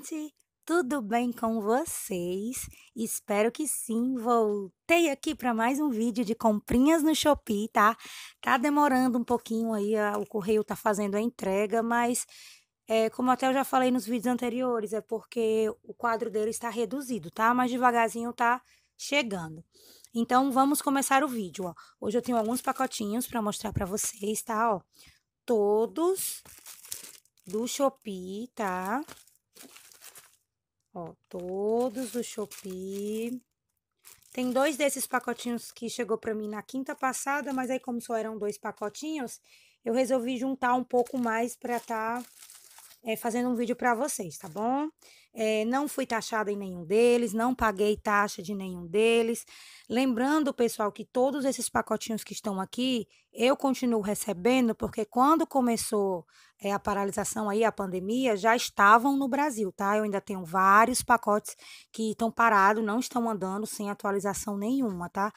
gente! Tudo bem com vocês? Espero que sim. Voltei aqui para mais um vídeo de comprinhas no Shopee, tá? Tá demorando um pouquinho aí, o correio tá fazendo a entrega, mas é, como até eu já falei nos vídeos anteriores, é porque o quadro dele está reduzido, tá? Mas devagarzinho tá chegando. Então vamos começar o vídeo, ó. Hoje eu tenho alguns pacotinhos para mostrar para vocês, tá? Ó, todos do Shopee, tá? Ó, todos os Shopee. Tem dois desses pacotinhos que chegou para mim na quinta passada, mas aí como só eram dois pacotinhos, eu resolvi juntar um pouco mais para tá é, fazendo um vídeo para vocês, tá bom? É, não fui taxada em nenhum deles, não paguei taxa de nenhum deles. Lembrando, pessoal, que todos esses pacotinhos que estão aqui, eu continuo recebendo, porque quando começou é, a paralisação aí, a pandemia, já estavam no Brasil, tá? Eu ainda tenho vários pacotes que estão parados, não estão andando sem atualização nenhuma, tá?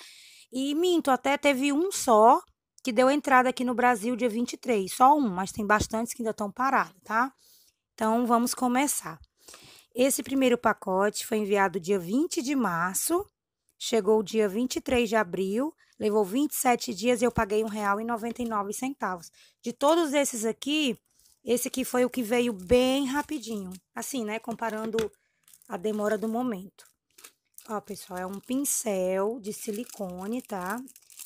E minto, até teve um só que deu entrada aqui no Brasil dia 23, só um, mas tem bastantes que ainda estão parados, tá? Então, vamos começar. Esse primeiro pacote foi enviado dia 20 de março, chegou dia 23 de abril, levou 27 dias e eu paguei R$ 1,99. De todos esses aqui, esse aqui foi o que veio bem rapidinho, assim, né? Comparando a demora do momento. Ó, pessoal, é um pincel de silicone, tá?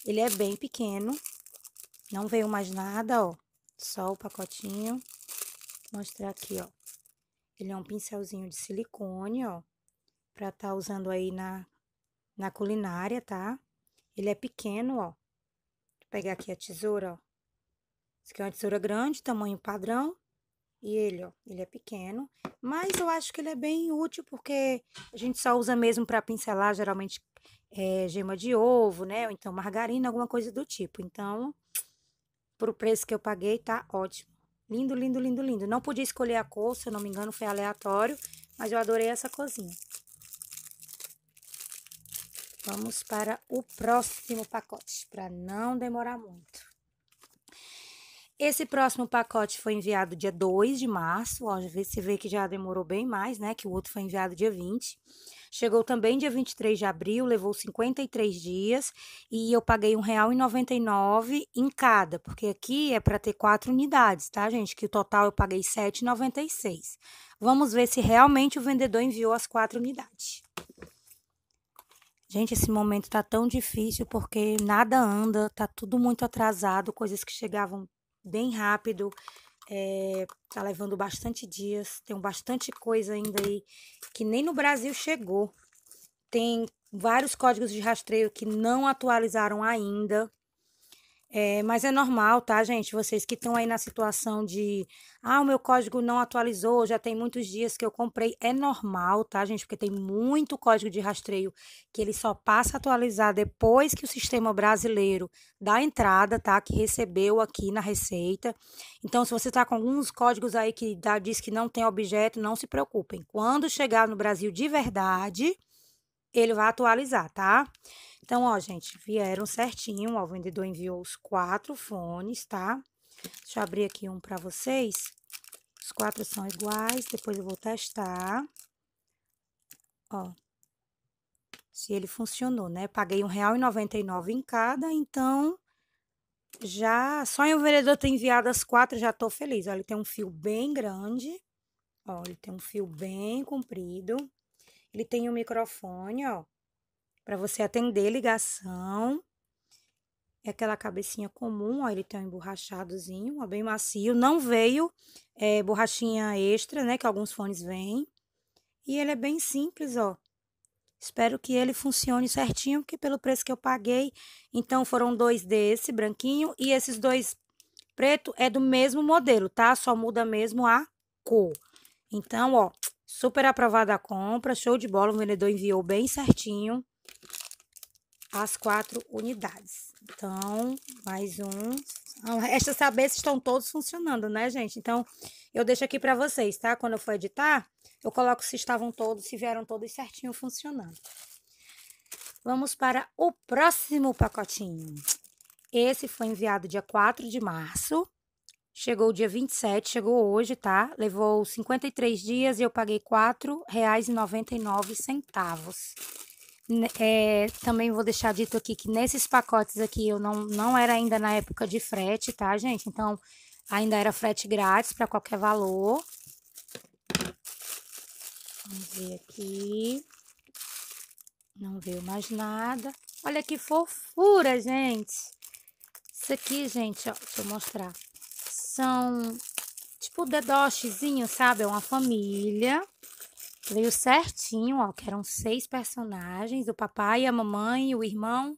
Ele é bem pequeno, não veio mais nada, ó. Só o pacotinho mostrar aqui, ó. Ele é um pincelzinho de silicone, ó, pra tá usando aí na, na culinária, tá? Ele é pequeno, ó. Vou pegar aqui a tesoura, ó. Isso aqui é uma tesoura grande, tamanho padrão. E ele, ó, ele é pequeno, mas eu acho que ele é bem útil porque a gente só usa mesmo para pincelar, geralmente é, gema de ovo, né? Ou então margarina, alguma coisa do tipo. Então, pro preço que eu paguei, tá ótimo. Lindo, lindo, lindo, lindo. Não podia escolher a cor, se eu não me engano, foi aleatório, mas eu adorei essa cozinha. Vamos para o próximo pacote, para não demorar muito. Esse próximo pacote foi enviado dia 2 de março, ó, você vê que já demorou bem mais, né, que o outro foi enviado dia 20. Chegou também dia 23 de abril, levou 53 dias e eu paguei 1,99 em cada, porque aqui é para ter quatro unidades, tá, gente? Que o total eu paguei 7,96. Vamos ver se realmente o vendedor enviou as quatro unidades. Gente, esse momento tá tão difícil porque nada anda, tá tudo muito atrasado, coisas que chegavam bem rápido é, tá levando bastante dias, tem bastante coisa ainda aí que nem no Brasil chegou. Tem vários códigos de rastreio que não atualizaram ainda. É, mas é normal, tá, gente? Vocês que estão aí na situação de, ah, o meu código não atualizou, já tem muitos dias que eu comprei. É normal, tá, gente? Porque tem muito código de rastreio que ele só passa a atualizar depois que o sistema brasileiro dá entrada, tá? Que recebeu aqui na Receita. Então, se você tá com alguns códigos aí que dá, diz que não tem objeto, não se preocupem. Quando chegar no Brasil de verdade, ele vai atualizar, tá? Então, ó, gente, vieram certinho, ó, o vendedor enviou os quatro fones, tá? Deixa eu abrir aqui um para vocês. Os quatro são iguais, depois eu vou testar. Ó, se ele funcionou, né? Paguei R$1,99 em cada, então já só em o vendedor ter enviado as quatro já tô feliz. Olha, ele tem um fio bem grande, ó, ele tem um fio bem comprido. Ele tem um microfone, ó, para você atender ligação. É aquela cabecinha comum, ó, ele tem um emborrachadozinho, ó, bem macio. Não veio é, borrachinha extra, né, que alguns fones vêm. E ele é bem simples, ó. Espero que ele funcione certinho, porque pelo preço que eu paguei. Então, foram dois desse, branquinho, e esses dois preto é do mesmo modelo, tá? Só muda mesmo a cor. Então, ó, Super aprovada a compra, show de bola. O vendedor enviou bem certinho as quatro unidades. Então, mais um. Então, resta saber se estão todos funcionando, né, gente? Então, eu deixo aqui para vocês, tá? Quando eu for editar, eu coloco se estavam todos, se vieram todos certinho funcionando. Vamos para o próximo pacotinho. Esse foi enviado dia 4 de março Chegou o dia 27, chegou hoje, tá? Levou 53 dias e eu paguei R$ 4,99. É, também vou deixar dito aqui que nesses pacotes aqui eu não, não era ainda na época de frete, tá, gente? Então, ainda era frete grátis para qualquer valor. Vamos ver aqui. Não veio mais nada. Olha que fofura, gente. Isso aqui, gente, ó, deixa eu mostrar são tipo dedochezinho, sabe? É uma família. Veio certinho, ó, que eram seis personagens: o papai, a mamãe, o irmão,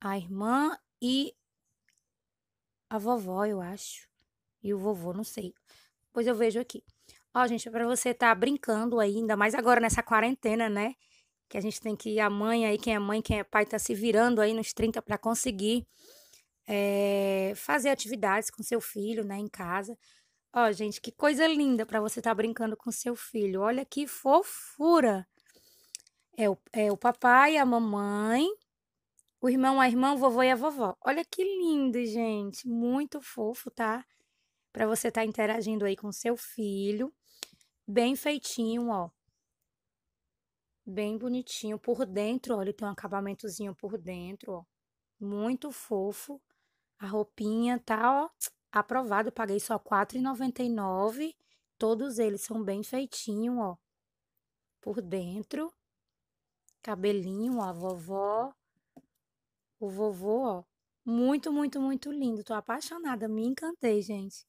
a irmã e a vovó, eu acho. E o vovô, não sei. Pois eu vejo aqui. Ó, gente, é pra você estar tá brincando aí, ainda mais agora nessa quarentena, né? Que a gente tem que ir, a mãe aí, quem é mãe, quem é pai, tá se virando aí nos 30 para conseguir é, fazer atividades com seu filho, né, em casa. Ó, gente, que coisa linda para você estar tá brincando com seu filho. Olha que fofura. É o, é o papai, a mamãe, o irmão, a irmã, o vovô e a vovó. Olha que lindo, gente. Muito fofo, tá? Para você estar tá interagindo aí com seu filho. Bem feitinho, ó bem bonitinho por dentro, Olha, tem um acabamentozinho por dentro, ó, muito fofo. A roupinha tá, ó, aprovado. paguei só R$4,99. Todos eles são bem feitinhos, ó. Por dentro. Cabelinho, ó, a vovó. O vovô, ó. Muito, muito, muito lindo. Tô apaixonada. Me encantei, gente.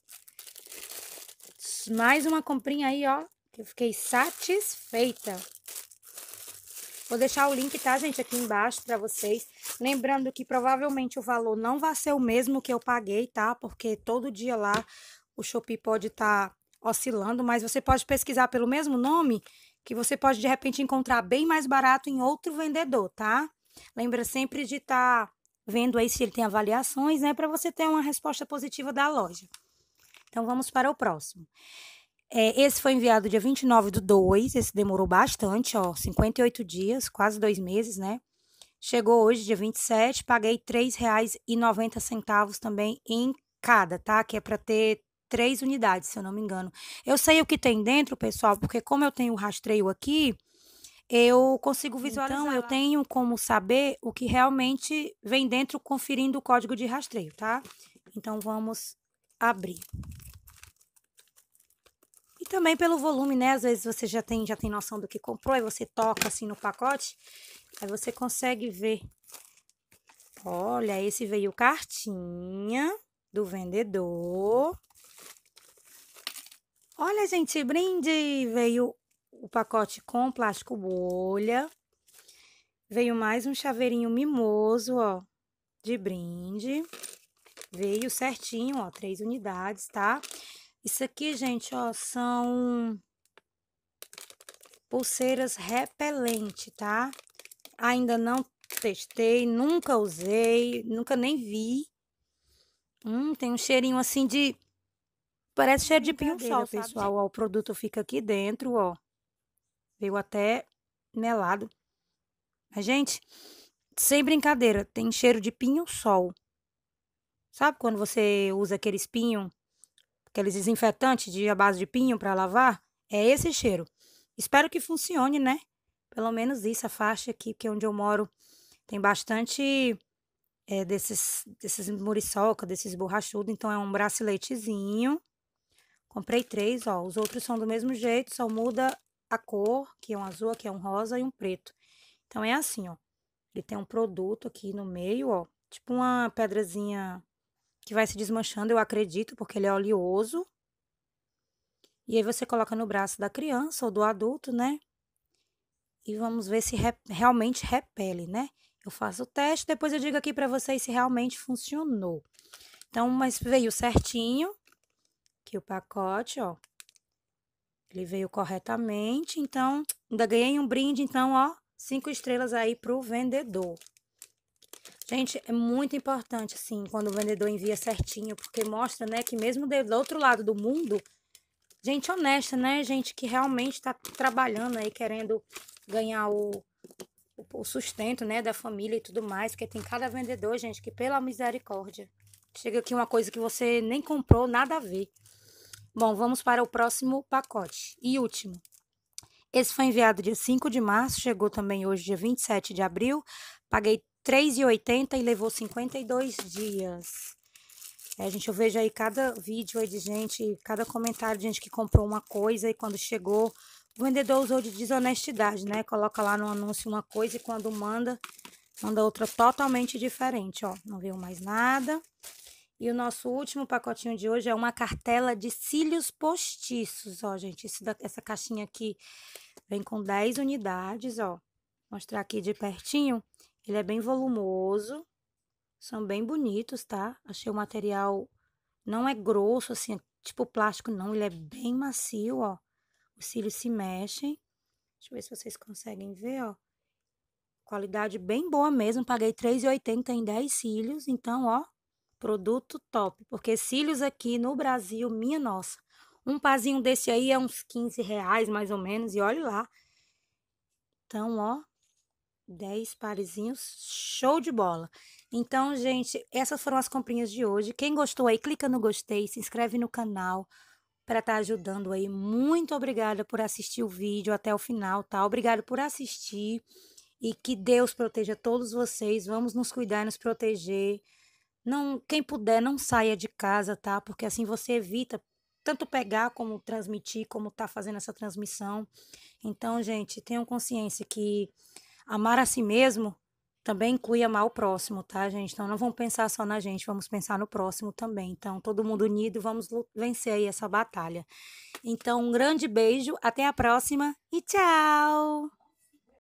Mais uma comprinha aí, ó. Que eu fiquei satisfeita. Vou deixar o link, tá, gente, aqui embaixo para vocês. Lembrando que provavelmente o valor não vai ser o mesmo que eu paguei, tá? Porque todo dia lá o Shopee pode estar tá oscilando, mas você pode pesquisar pelo mesmo nome que você pode, de repente, encontrar bem mais barato em outro vendedor, tá? Lembra sempre de estar... Tá vendo aí se ele tem avaliações, né, para você ter uma resposta positiva da loja. Então vamos para o próximo. É, esse foi enviado dia 29 do 2, esse demorou bastante, ó, 58 dias, quase dois meses, né? Chegou hoje, dia 27, paguei R$ 3,90 também em cada, tá? Que é para ter três unidades, se eu não me engano. Eu sei o que tem dentro, pessoal, porque como eu tenho o rastreio aqui, eu consigo visualizar. Então, eu tenho como saber o que realmente vem dentro conferindo o código de rastreio, tá? Então, vamos abrir. E também pelo volume, né? Às vezes você já tem, já tem noção do que comprou, e você toca assim no pacote, aí você consegue ver. Olha, esse veio cartinha do vendedor. Olha, gente, brinde! Veio o pacote com plástico bolha. Veio mais um chaveirinho mimoso, ó, de brinde. Veio certinho, ó, três unidades, tá? Isso aqui, gente, ó, são pulseiras repelente, tá? Ainda não testei, nunca usei, nunca nem vi. Hum, tem um cheirinho assim de... Parece cheiro de pinho-sol, pessoal. Ó, o produto fica aqui dentro, ó. Veio até melado. Mas, gente, sem brincadeira, tem cheiro de pinho-sol. Sabe quando você usa aquele espinho aqueles desinfetantes de a base de pinho para lavar, é esse cheiro. Espero que funcione, né? Pelo menos isso, a faixa aqui, porque onde eu moro tem bastante é, desses, desses muriçoca, desses borrachudos. Então, é um braceletezinho. Comprei três, ó. Os outros são do mesmo jeito, só muda a cor, que é um azul, aqui é um rosa e um preto. Então, é assim, ó. Ele tem um produto aqui no meio, ó. Tipo uma pedrazinha que vai se desmanchando, eu acredito, porque ele é oleoso. E aí você coloca no braço da criança ou do adulto, né? E vamos ver se re realmente repele, né? Eu faço o teste, depois eu digo aqui para vocês se realmente funcionou. Então, mas veio certinho, que o pacote, ó, ele veio corretamente, então ainda ganhei um brinde, então, ó, cinco estrelas aí pro vendedor. Gente, é muito importante, assim, quando o vendedor envia certinho, porque mostra, né, que mesmo do outro lado do mundo, gente honesta, né, gente que realmente está trabalhando aí, querendo ganhar o, o sustento, né, da família e tudo mais, porque tem cada vendedor, gente, que pela misericórdia, chega aqui uma coisa que você nem comprou, nada a ver. Bom, vamos para o próximo pacote e último. Esse foi enviado dia 5 de março, chegou também hoje, dia 27 de abril. Paguei 3,80 e levou 52 dias. É, gente, eu vejo aí cada vídeo aí de gente, cada comentário de gente que comprou uma coisa e quando chegou, o vendedor usou de desonestidade, né? Coloca lá no anúncio uma coisa e quando manda, manda outra totalmente diferente, ó. Não veio mais nada. E o nosso último pacotinho de hoje é uma cartela de cílios postiços, ó, gente. Da, essa caixinha aqui vem com 10 unidades, ó. Mostrar aqui de pertinho. Ele é bem volumoso, são bem bonitos, tá? Achei o material não é grosso assim, é tipo plástico não, ele é bem macio, ó. Os cílios se mexem. Deixa eu ver se vocês conseguem ver, ó. Qualidade bem boa mesmo, paguei R$3,80 em 10 cílios, então, ó, produto top. Porque cílios aqui no Brasil, minha nossa, um pazinho desse aí é uns 15 reais mais ou menos, e olha lá. Então, ó, 10 parezinhos, show de bola. Então, gente, essas foram as comprinhas de hoje. Quem gostou aí, clica no gostei, se inscreve no canal para estar tá ajudando aí. Muito obrigada por assistir o vídeo até o final, tá? Obrigado por assistir e que Deus proteja todos vocês. Vamos nos cuidar e nos proteger. Não, quem puder, não saia de casa, tá? Porque assim você evita tanto pegar como transmitir, como tá fazendo essa transmissão. Então, gente, tenham consciência que Amar a si mesmo também inclui amar o próximo, tá, gente? Então não vamos pensar só na gente, vamos pensar no próximo também. Então, todo mundo unido, vamos vencer aí essa batalha. Então, um grande beijo, até a próxima e tchau!